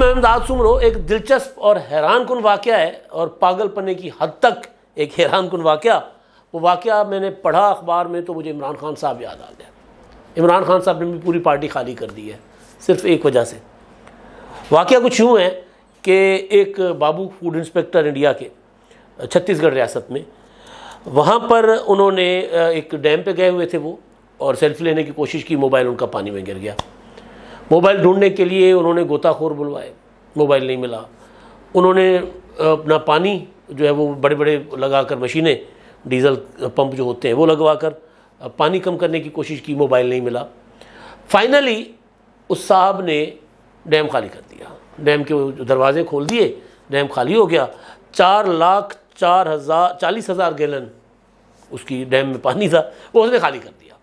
मरहूम अहमदाद सुमरो एक दिलचस्प और हैरान कन वाक़ है और पागल पन्ने की हद तक एक हैरान कन वाक़ वो वाक़ मैंने पढ़ा अखबार में तो मुझे इमरान खान साहब याद आ गया इमरान खान साहब ने भी पूरी पार्टी खाली कर दी है सिर्फ एक वजह से वाक़ कुछ यूँ है कि एक बाबू फूड इंस्पेक्टर इंडिया के छत्तीसगढ़ रियासत में वहाँ पर उन्होंने एक डैम पर गए हुए थे वो और सेल्फी लेने की कोशिश की मोबाइल उनका पानी में गिर गया मोबाइल ढूंढने के लिए उन्होंने गोताखोर बुलवाए मोबाइल नहीं मिला उन्होंने अपना पानी जो है वो बड़े बड़े लगा कर मशीनें डीजल पंप जो होते हैं वो लगवा कर पानी कम करने की कोशिश की मोबाइल नहीं मिला फाइनली उस साहब ने डैम खाली कर दिया डैम के दरवाजे खोल दिए डैम खाली हो गया चार लाख चार हज़ार चालीस हज़ार गैलन उसकी डैम में पानी था वो उसने खाली कर दिया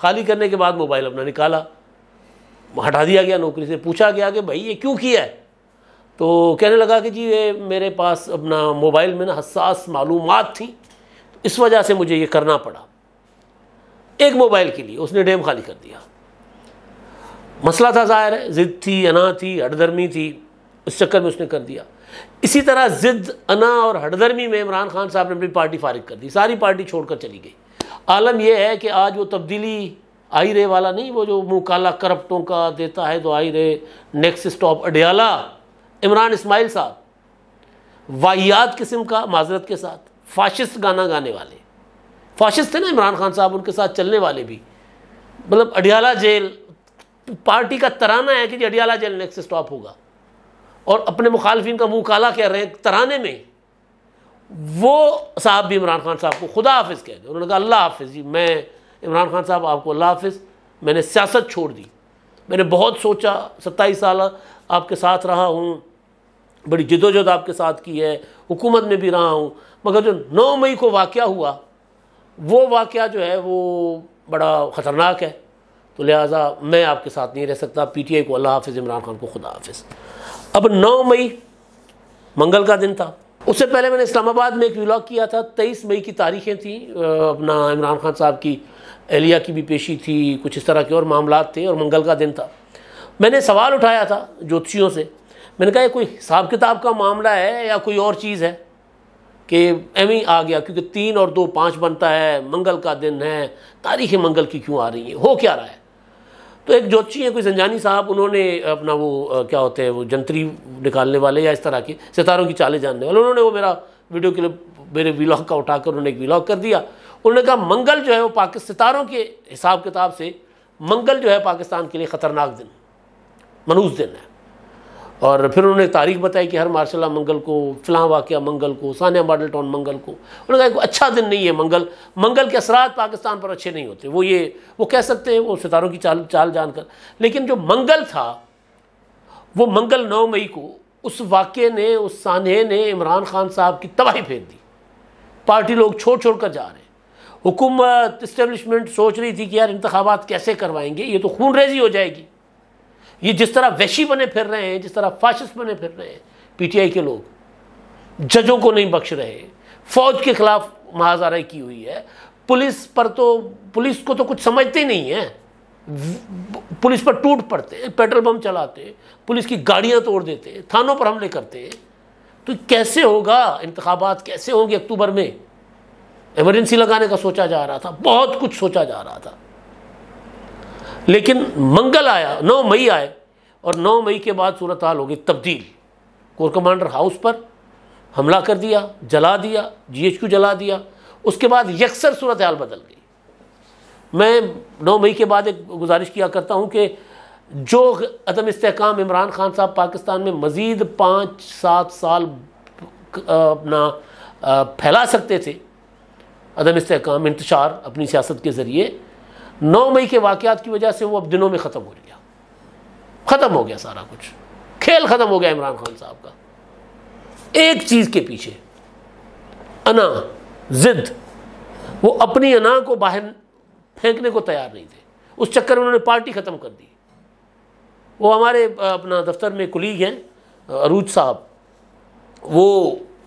खाली करने के बाद मोबाइल अपना निकाला हटा दिया गया नौकरी से पूछा गया कि भाई ये क्यों किया है तो कहने लगा कि जी ये मेरे पास अपना मोबाइल में ना हसास मालूम थी तो इस वजह से मुझे ये करना पड़ा एक मोबाइल के लिए उसने डैम खाली कर दिया मसला था ज़ाहिर है ज़िद थी अना थी हडदर्मी थी उस चक्कर में उसने कर दिया इसी तरह ज़िद अना और हडदर्मी में इमरान खान साहब ने अपनी पार्टी फारिग कर दी सारी पार्टी छोड़कर चली गई आलम यह है कि आज वो तब्दीली आई रे वाला नहीं वो जो मुँह काला करप्टों का देता है तो आई रे नेक्स्ट स्टॉप अडयाला इमरान इसमाइल साहब वाहियात किस्म का माजरत के साथ फाशिस्ट गाना गाने वाले फाशिस्ट थे ना इमरान खान साहब उनके साथ चलने वाले भी मतलब अडियाला जेल पार्टी का तराना है कि जी अडियाला जेल नेक्स्ट स्टॉप होगा और अपने मुखालफिन का मुंह काला कह रहे हैं तराने में वो साहब भी इमरान खान साहब को खुदा हाफिज़ कह गए उन्होंने कहा अल्लाह हाफिज़ जी मैं इमरान खान साहब आपको अल्लाह हाफिज़ मैंने सियासत छोड़ दी मैंने बहुत सोचा सत्ताईस साल आपके साथ रहा हूँ बड़ी जदोजहद आपके साथ की है हुकूमत में भी रहा हूँ मगर जो नौ मई को वाक़ हुआ वो वाक़ जो है वो बड़ा ख़तरनाक है तो लिहाजा मैं आपके साथ नहीं रह सकता पी टी आई को अल्लाह हाफिज़ इमरान खान को खुदा हाफ़ अब नौ मई मंगल का दिन था उससे पहले मैंने इस्लामाबाद में एक व्लॉग किया था तेईस मई की तारीखें थी अपना इमरान खान साहब की एहलिया की भी पेशी थी कुछ इस तरह के और मामला थे और मंगल का दिन था मैंने सवाल उठाया था ज्योतिषियों से मैंने कहा कोई हिसाब किताब का मामला है या कोई और चीज़ है कि एम ही आ गया क्योंकि तीन और दो पाँच बनता है मंगल का दिन है तारीख मंगल की क्यों आ रही है हो क्या रहा है तो एक जोची है कोई संजानी साहब उन्होंने अपना वो क्या होते हैं वो जंतरी निकालने वाले या इस तरह के सितारों की चालें जानने वाले उन्होंने वो मेरा वीडियो क्लिप मेरे व्लॉग का उठाकर उन्होंने एक व्लॉग कर दिया उन्होंने कहा मंगल जो है वो पाकिस्तान सितारों के हिसाब किताब से मंगल जो है पाकिस्तान के लिए ख़तरनाक दिन मनूस दिन है और फिर उन्होंने तारीख बताई कि हर मार्शाला मंगल को फिलहाल वाक़ मंगल को सानिया मॉडल टाउन मंगल को उन्होंने कहा अच्छा दिन नहीं है मंगल मंगल के असरा पाकिस्तान पर अच्छे नहीं होते वो ये वो कह सकते हैं वो सितारों की चाल चाल जानकर लेकिन जो मंगल था वो मंगल नौ मई को उस वाक्य ने उस सानहे ने इमरान खान साहब की तबाही फेंक दी पार्टी लोग छोड़ छोड़ कर जा रहे हैं हुकूमत इस्टेब्लिशमेंट सोच रही थी कि यार इंतबात कैसे करवाएंगे ये तो खून रेजी हो जाएगी ये जिस तरह वैशी बने फिर रहे हैं जिस तरह फाशिस्ट बने फिर रहे हैं पीटीआई के लोग जजों को नहीं बख्श रहे फौज के खिलाफ महाजारा की हुई है पुलिस पर तो पुलिस को तो कुछ समझते नहीं है पुलिस पर टूट पड़ते पेट्रोल बम चलाते पुलिस की गाड़ियां तोड़ देते थानों पर हमले करते तो कैसे होगा इंतबात कैसे होंगे अक्टूबर में इमरजेंसी लगाने का सोचा जा रहा था बहुत कुछ सोचा जा रहा था लेकिन मंगल आया नौ मई आए और नौ मई के बाद सूरत हाल हो गई तब्दील कोर कमांडर हाउस पर हमला कर दिया जला दिया जीएचक्यू जला दिया उसके बाद यकसर सूरत हाल बदल गई मैं नौ मई के बाद एक गुजारिश किया करता हूँ कि जो अदम इसकाम इमरान खान साहब पाकिस्तान में मज़ीद पाँच सात साल अपना फैला सकते थे अदम इसकाम इंतशार अपनी सियासत के ज़रिए नौ मई के वाकत की वजह से वो अब दिनों में ख़त्म हो गया ख़त्म हो गया सारा कुछ खेल ख़त्म हो गया इमरान खान साहब का एक चीज़ के पीछे अना जिद वो अपनी अना को बाहर फेंकने को तैयार नहीं थे उस चक्कर में उन्होंने पार्टी ख़त्म कर दी वो हमारे अपना दफ्तर में कुलीग हैं अरूज साहब वो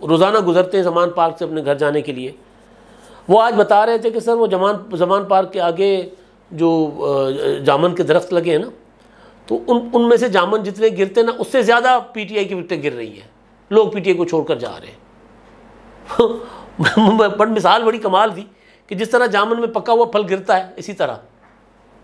रोज़ाना गुजरते हैं जमान पार्क से अपने घर जाने के लिए वो आज बता रहे थे कि सर वो जमान जमान पार्क के आगे जो जामन के दरख्त लगे हैं ना तो उन उनमें से जामन जितने गिरते हैं ना उससे ज़्यादा पीटीआई की विकटें गिर रही हैं लोग पीटीआई को छोड़कर जा रहे हैं बट मिसाल बड़ी कमाल थी कि जिस तरह जामन में पका हुआ फल गिरता है इसी तरह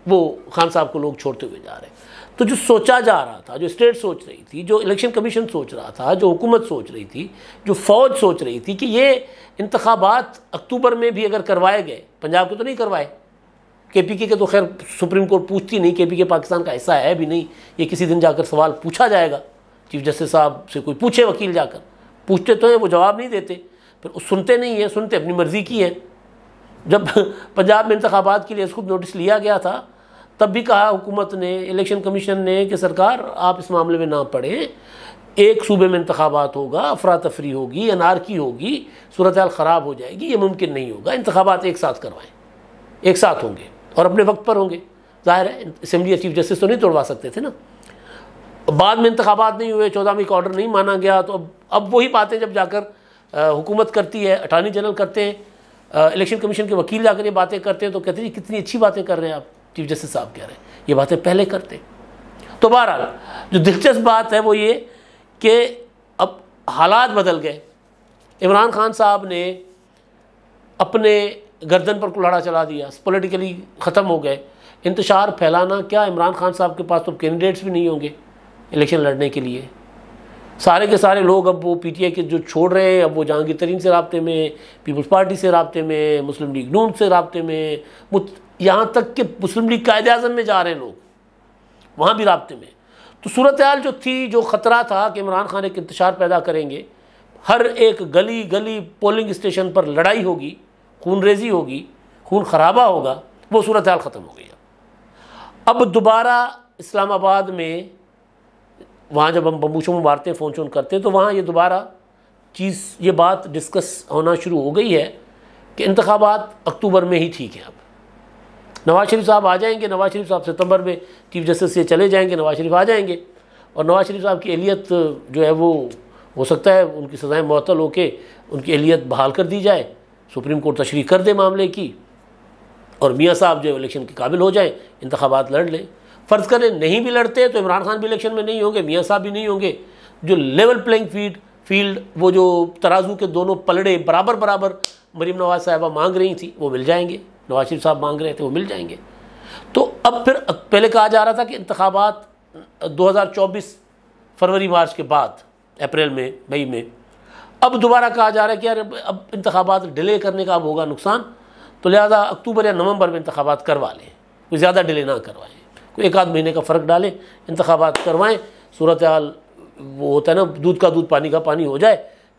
वो खान साहब को लोग छोड़ते हुए जा रहे हैं तो जो सोचा जा रहा था जो स्टेट सोच रही थी जो इलेक्शन कमीशन सोच रहा था जो हुकूमत सोच रही थी जो फौज सोच रही थी कि ये इंतबात अक्टूबर में भी अगर करवाए गए पंजाब को तो नहीं करवाए केपीके के तो खैर सुप्रीम कोर्ट पूछती नहीं केपीके पाकिस्तान का ऐसा है भी नहीं ये किसी दिन जाकर सवाल पूछा जाएगा चीफ जस्टिस साहब से कोई पूछे वकील जाकर पूछते तो हैं वो जवाब नहीं देते फिर सुनते नहीं हैं सुनते अपनी मर्ज़ी की है जब पंजाब में इंतबात के लिए खुद नोटिस लिया गया था तब भी कहा हुकूमत ने इलेक्शन कमीशन ने कि सरकार आप इस मामले में ना पढ़ें एक सूबे में इंतबात होगा अफरा तफरी होगी अनारकी होगी सूरत ख़राब हो जाएगी ये मुमकिन नहीं होगा इंतबात एक साथ करवाएं एक साथ होंगे और अपने वक्त पर होंगे ज़ाहिर है असम्बली चीफ जस्टिस तो नहीं तोड़वा सकते थे ना बाद में इंतबात नहीं हुए चौदह में ऑर्डर नहीं माना गया तो अब अब वही बातें जब जाकर हुकूमत करती है अटारनी जनरल करते हैं इलेक्शन कमीशन के वकील जाकर ये बातें करते हैं तो कहते हैं कितनी अच्छी बातें कर रहे हैं आप चीफ जस्टिस साहब कह रहे हैं ये बातें पहले करते तो बहरहाल जो दिलचस्प बात है वो ये कि अब हालात बदल गए इमरान खान साहब ने अपने गर्दन पर कुल्हाड़ा चला दिया पोलिटिकली ख़त्म हो गए इंतशार फैलाना क्या इमरान खान साहब के पास तो कैंडिडेट्स भी नहीं होंगे इलेक्शन लड़ने के लिए सारे के सारे लोग अब वो पीटीआई के जो छोड़ रहे हैं अब वो जहांगीर तरीन से रबते में पीपल्स पार्टी से रबते में मुस्लिम लीग नून से रबते में यहाँ तक कि मुस्लिम लीग कायद अजम में जा रहे हैं लोग वहाँ भी रबते में तो सूरत हाल जो थी जो ख़तरा था कि इमरान खान एक इंतशार पैदा करेंगे हर एक गली गली पोलिंग स्टेशन पर लड़ाई होगी खून रेजी होगी खून खराबा होगा वो सूरत हाल ख़त्म हो गई अब दोबारा इस्लामाबाद में वहाँ जब हम बम्बूचों में मारते हैं फ़ोन चोन करते हैं तो वहाँ ये दोबारा चीज़ ये बात डिस्कस होना शुरू हो गई है कि इंतबात अक्टूबर में ही ठीक है अब नवाज शरीफ साहब आ जाएंगे नवाज शरीफ साहब सितंबर में चीफ जस्टिस से चले जाएंगे नवाज शरीफ आ जाएंगे और नवाज शरीफ साहब की अहलीत जो है वो हो सकता है उनकी सज़ाएँ मअतल होकर उनकी अहलीत बहाल कर दी जाए सुप्रीम कोर्ट तशरी कर दे मामले की और मियाँ साहब जो इलेक्शन के काबिल हो जाए इंतबात लड़ लें फ़र्ज़ करें नहीं भी लड़ते तो इमरान खान भी इलेक्शन में नहीं होंगे मियाँ साहब भी नहीं होंगे जो लेवल प्लेइंग फील्ड फील्ड वो जो तराजू के दोनों पलड़े बराबर बराबर मरीम नवाज साहबा मांग रही थी वो मिल जाएंगे नवाज शरीफ साहब मांग रहे थे वो मिल जाएंगे तो अब फिर पहले कहा जा रहा था कि इंतबात 2024 फरवरी मार्च के बाद अप्रैल में मई में अब दोबारा कहा जा रहा है कि यार अब इंतबात डिले करने का अब होगा नुकसान तो लिहाजा अक्टूबर या नवंबर में इंतबात करवा लें कोई ज़्यादा डिले ना करवाएं कोई एक आध महीने का फ़र्क डालें इंतबात करवाएं सूरत हाल वो होता है ना दूध का दूध पानी का पानी हो जाए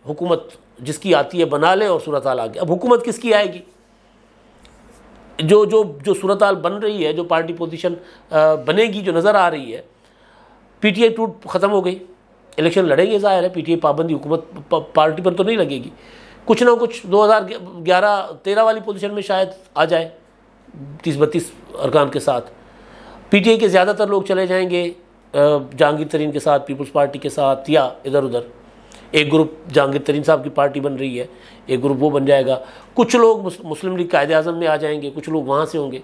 हुकूमत जिसकी आती है बना लें और सूरत हाल आगे अब हुकूमत किसकी आएगी जो जो जो सूरत हाल बन रही है जो पार्टी पोजिशन बनेगी जो नज़र आ रही है आई टूट ख़त्म हो गई इलेक्शन लड़ेंगे ज़ाहिर है पीटीए पाबंदी हुकूमत पार्टी पर तो नहीं लगेगी कुछ ना कुछ 2011 13 वाली पोजीशन में शायद आ जाए तीस बत्तीस अरकान के साथ पीटीए के ज़्यादातर लोग चले जाएंगे जहांगीर तरीन के साथ पीपल्स पार्टी के साथ या इधर उधर एक ग्रुप जहांगीर तरीन साहब की पार्टी बन रही है एक ग्रुप वो बन जाएगा कुछ लोग मुस्लिम लीग कायद अजम में आ जाएंगे कुछ लोग वहाँ से होंगे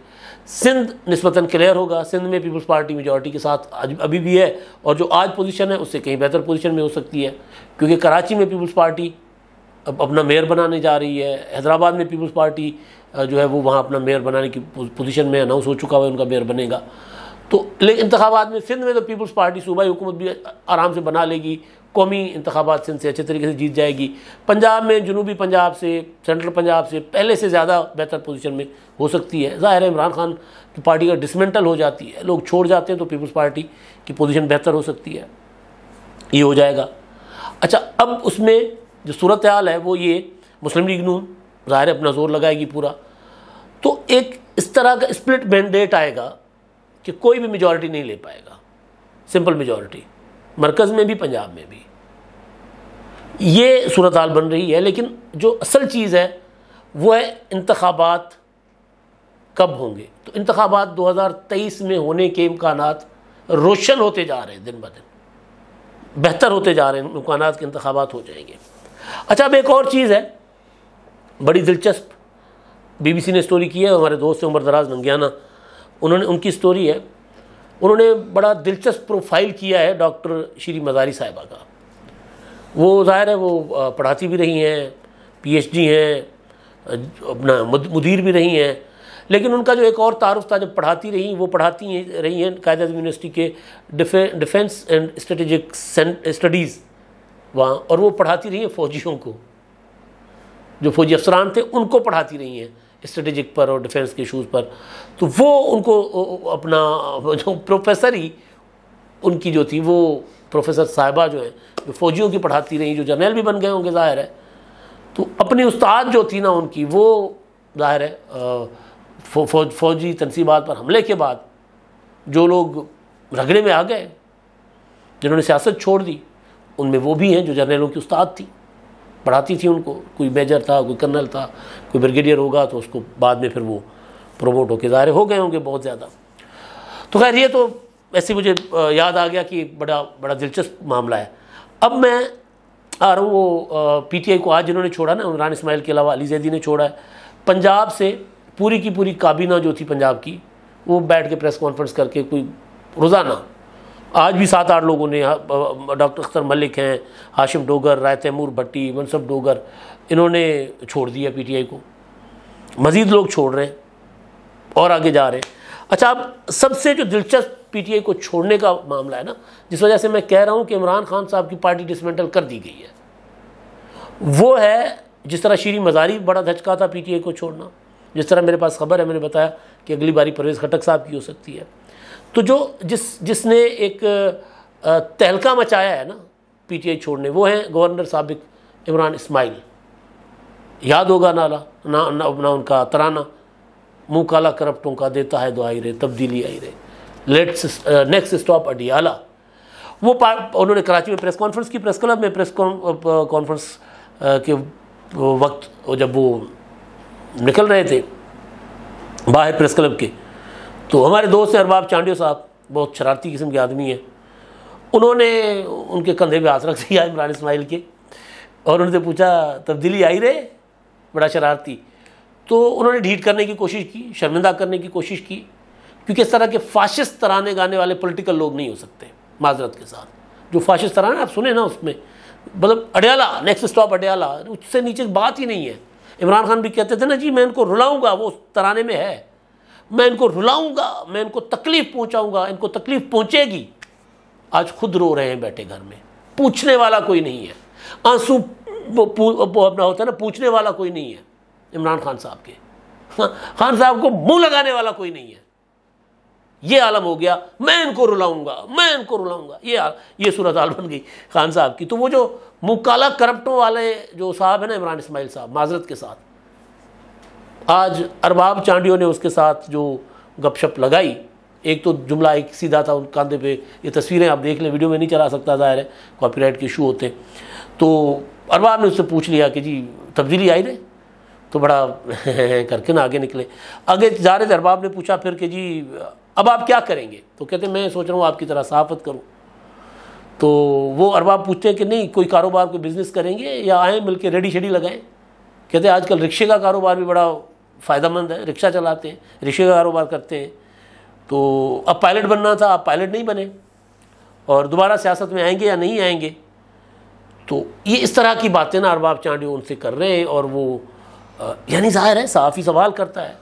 सिंध नस्बता क्लियर होगा सिंध में पीपल्स पार्टी मेजॉरिटी के साथ आज अभी भी है और जो आज पोजीशन है उससे कहीं बेहतर पोजीशन में हो सकती है क्योंकि कराची में पीपल्स पार्टी अब अपना मेयर बनाने जा रही है हैदराबाद में पीपल्स पार्टी जो है वो वहाँ अपना मेयर बनाने की पोजीशन में अनाउंस हो चुका है उनका मेयर बनेगा तो लेकिन इंतबात में सिंध में तो पीपल्स पार्टी सूबाई हुकूमत भी आराम से बना लेगी कौमी इंतबात सिंध से अच्छे तरीके से जीत जाएगी पंजाब में जनूबी पंजाब से सेंट्रल पंजाब से पहले से ज़्यादा बेहतर पोजीशन में हो सकती है ज़ाहिर है इमरान खान की पार्टी का डिसमेंटल हो जाती है लोग छोड़ जाते हैं तो पीपल्स पार्टी की पोजीशन बेहतर हो सकती है ये हो जाएगा अच्छा अब उसमें जो सूरत हाल है वो ये मुस्लिम लीग नून ज़ाहिर अपना जोर लगाएगी पूरा तो एक इस तरह का स्प्लिट मैंडेट आएगा कि कोई भी मेजॉरिटी नहीं ले पाएगा सिंपल मेजॉरिटी मरकज़ में भी पंजाब में भी ये सूरत हाल बन रही है लेकिन जो असल चीज़ है वो है इंतबात कब होंगे तो इंतबात 2023 में होने के इम्कान रोशन होते जा रहे हैं दिन ब दिन बेहतर होते जा रहे हैं इम्कान के इंतबात हो जाएंगे अच्छा अब एक और चीज़ है बड़ी दिलचस्प बीबीसी ने स्टोरी की है हमारे दोस्त उमर दराज नंगियाना उन्होंने उनकी स्टोरी है उन्होंने बड़ा दिलचस्प प्रोफाइल किया है डॉक्टर श्री मज़ारी साहिबा का वो ज़ाहिर है वो पढ़ाती भी रही हैं पीएचडी हैं अपना मुदीर भी रही हैं लेकिन उनका जो एक और तारुफ था जब पढ़ाती रही वो पढ़ाती रही हैं कायद यूनिवर्सिटी के डिफे, डिफेंस एंड स्ट्रेटेजिक स्टडीज़ वहाँ और वो पढ़ाती रही हैं फौजियों को जो फौजी अफसरान थे उनको पढ़ाती रही हैं स्ट्रेटेजिक पर और डिफेंस के इशूज़ पर तो वो उनको अपना जो प्रोफेसर ही उनकी जो थी वो प्रोफेसर साहिबा जो हैं जो फौजियों की पढ़ाती रहीं जो जर्नल भी बन गए होंगे ज़ाहिर है तो अपनी उस्ताद जो थी ना उनकी वो ज़ाहिर है फौज फो, फौजी तनसीबात पर हमले के बाद जो लोग रगड़े में आ गए जिन्होंने सियासत छोड़ दी उनमें वो भी हैं जो जर्नलों की उस्ताद थी पढ़ाती थी उनको कोई मेजर था कोई कर्नल था कोई ब्रिगेडियर होगा तो उसको बाद में फिर वो प्रमोट होकर दायरे हो गए होंगे बहुत ज़्यादा तो खैर ये तो ऐसे मुझे याद आ गया कि बड़ा बड़ा दिलचस्प मामला है अब मैं आ रहा हूँ वो पीटीआई को आज जिन्होंने छोड़ा ना उमरान इसमाइल के अलावा अली जैदी ने छोड़ा है पंजाब से पूरी की पूरी काबीना जो थी पंजाब की वो बैठ के प्रेस कॉन्फ्रेंस करके कोई रोज़ाना आज भी सात आठ लोगों ने डॉक्टर अख्तर मलिक हैं हाशिम डोगर राय तैमूर भट्टी मनसब डोगर इन्होंने छोड़ दिया पीटीआई को मज़ीद लोग छोड़ रहे हैं और आगे जा रहे हैं अच्छा अब सबसे जो दिलचस्प पीटीआई को छोड़ने का मामला है ना जिस वजह से मैं कह रहा हूँ कि इमरान खान साहब की पार्टी डिसमेंटल कर दी गई है वो है जिस तरह शीरी मजारी बड़ा धचका था आई को छोड़ना जिस तरह मेरे पास खबर है मैंने बताया कि अगली बारी परवेज़ खटक साहब की हो सकती है तो जो जिस जिसने एक तहलका मचाया है ना पीटीआई छोड़ने वो हैं गवर्नर सबक इमरान इस्माइल याद होगा नाला ना ना, ना उनका तराना मुँह काला करप्टों का देता है दुआई रे तब्दीली आई रे लेट्स नेक्स्ट स्टॉप अडियाला वो उन्होंने कराची में प्रेस कॉन्फ्रेंस की प्रेस क्लब में प्रेस कॉन्फ्रेंस के वक्त जब वो निकल रहे थे बाहर प्रेस क्लब के तो हमारे दोस्त हैं अरबाब चांडियो साहब बहुत शरारती किस्म के आदमी हैं उन्होंने उनके कंधे पे हाथ रख दिया इमरान इसमाइल के और उनसे पूछा तब्दीली आई रहे बड़ा शरारती तो उन्होंने ढीठ करने की कोशिश की शर्मिंदा करने की कोशिश की क्योंकि इस तरह के फाशिस्ट तराने गाने वाले पोलिटिकल लोग नहीं हो सकते माजरत के साथ जो फाशिस्ट तराना आप सुने ना उसमें मतलब अडयाला नेक्स्ट स्टॉप अडयाला उससे नीचे बात ही नहीं है इमरान खान भी कहते थे ना जी मैं इनको रुलाऊंगा वो उस तराने में है मैं इनको रुलाऊंगा मैं इनको तकलीफ पहुंचाऊंगा इनको तकलीफ पहुंचेगी आज खुद रो रहे हैं बैठे घर में पूछने वाला कोई नहीं है आंसू अपना होता है ना पूछने वाला कोई नहीं है इमरान खान साहब के हाँ, खान साहब को मुंह लगाने वाला कोई नहीं है ये आलम हो गया मैं इनको रुलाऊंगा मैं इनको रुलाऊंगा ये ये सूरत हाल बन गई खान साहब की तो वो जो मुकाला करप्टों वाले जो साहब है ना इमरान इसमाइल साहब माजरत के साथ आज अरबाब चांडियों ने उसके साथ जो गपशप लगाई एक तो जुमला एक सीधा था उन कंधे पे ये तस्वीरें आप देख लें वीडियो में नहीं चला सकता ज़ाहिर है कॉपीराइट के इशू होते तो अरबाब ने उससे पूछ लिया कि जी तब्दीली आई नहीं तो बड़ा करके ना आगे निकले आगे जा रहे थे अरबाब ने पूछा फिर कि जी अब आप क्या करेंगे तो कहते मैं सोच रहा हूँ आपकी तरह सहाफत करूँ तो वो अरबाब पूछते हैं कि नहीं कोई कारोबार कोई बिज़नेस करेंगे या आए मिलके रेडी शेडी लगाएं कहते आजकल रिक्शे का कारोबार भी बड़ा फ़ायदेमंद है रिक्शा चलाते हैं रिक्शे का कारोबार करते हैं तो अब पायलट बनना था आप पायलट नहीं बने और दोबारा सियासत में आएंगे या नहीं आएंगे तो ये इस तरह की बातें ना अरबाब चांडी उनसे कर रहे हैं और वो यानी ज़ाहिर है सहाफ़ी सवाल करता है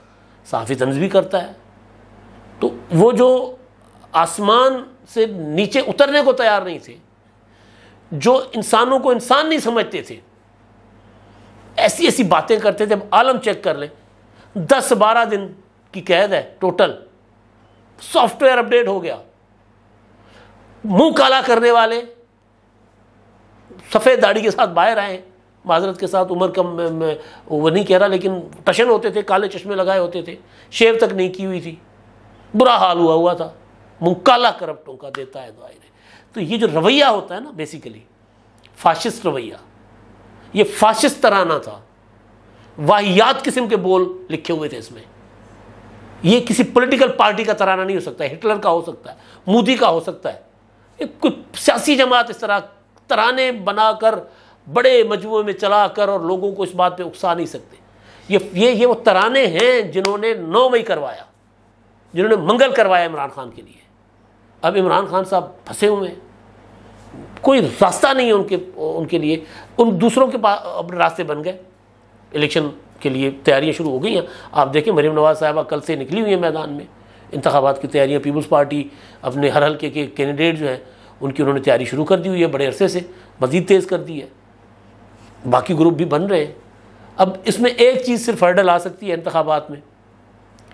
सहाफ़ी तंज भी करता है तो वो जो आसमान से नीचे उतरने को तैयार नहीं थे जो इंसानों को इंसान नहीं समझते थे ऐसी ऐसी बातें करते थे अब आलम चेक कर लें दस बारह दिन की कैद है टोटल सॉफ्टवेयर अपडेट हो गया मुंह काला करने वाले सफ़ेद दाढ़ी के साथ बाहर आए माजरत के साथ उम्र कम मैं, मैं, वो नहीं कह रहा लेकिन टशन होते थे काले चश्मे लगाए होते थे शेव तक नहीं की हुई थी बुरा हाल हुआ हुआ था मुंह काला करप्टों का देता है दायरे तो ये जो रवैया होता है ना बेसिकली फाशिस्ट रवैया ये फाशिस्ट तराना था वाहियात किस्म के बोल लिखे हुए थे इसमें ये किसी पॉलिटिकल पार्टी का तराना नहीं हो सकता हिटलर का हो सकता है मोदी का हो सकता है एक कोई सियासी जमात इस तरह तराने बनाकर बड़े मजमू में चला कर और लोगों को इस बात पे उकसा नहीं सकते ये ये ये वो तराने हैं जिन्होंने नौ मई करवाया जिन्होंने मंगल करवाया इमरान खान के लिए अब इमरान खान साहब फंसे हुए हैं कोई रास्ता नहीं है उनके उनके लिए उन दूसरों के पास अपने रास्ते बन गए इलेक्शन के लिए तैयारियाँ शुरू हो गई हैं आप देखें मरीम नवाज साहबा कल से निकली हुई हैं मैदान में इंतबात की तैयारियाँ पीपल्स पार्टी अपने हर हल्के के कैंडिडेट जो हैं उनकी उन्होंने तैयारी शुरू कर दी हुई है बड़े अरसे से मज़ीद तेज़ कर दी है बाकी ग्रुप भी बन रहे हैं अब इसमें एक चीज़ सिर्फ हर्डल आ सकती है इंतबात में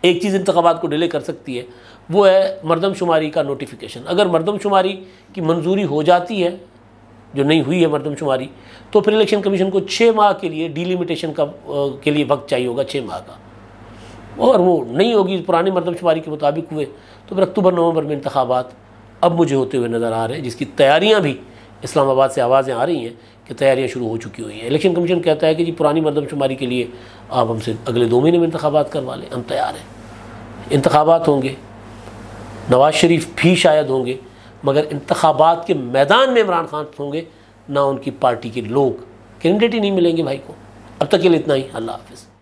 एक चीज़ इंतबात को डिले कर सकती है वो है मरदमशुमारी का नोटिफिकेशन अगर मरदमशुमारी की मंजूरी हो जाती है जो नहीं हुई है मरदमशुमारी तो फिर इलेक्शन कमीशन को छः माह के लिए डिलिमिटेशन का के लिए वक्त चाहिए होगा छः माह का और वो नहीं होगी पुरानी मरदमशुमारी के मुताबिक हुए तो फिर अक्टूबर नवंबर में इंतबात अब मुझे होते हुए नज़र आ रहे हैं जिसकी तैयारियाँ भी इस्लामाबाद से आवाज़ें आ रही हैं कि तैयारियाँ शुरू हो चुकी हुई हैं इलेक्शन कमीशन कहता है कि जी पुरानी मरदमशुमारी के लिए आप हमसे अगले दो महीने में इंतबात करवा लें हम तैयार हैं इंतबात होंगे नवाज़ शरीफ भी शायद होंगे मगर इंतबात के मैदान में इमरान खान होंगे ना उनकी पार्टी के लोग कैंडिडेट ही नहीं मिलेंगे भाई को अब तक के लिए इतना ही अल्लाह हाफिज़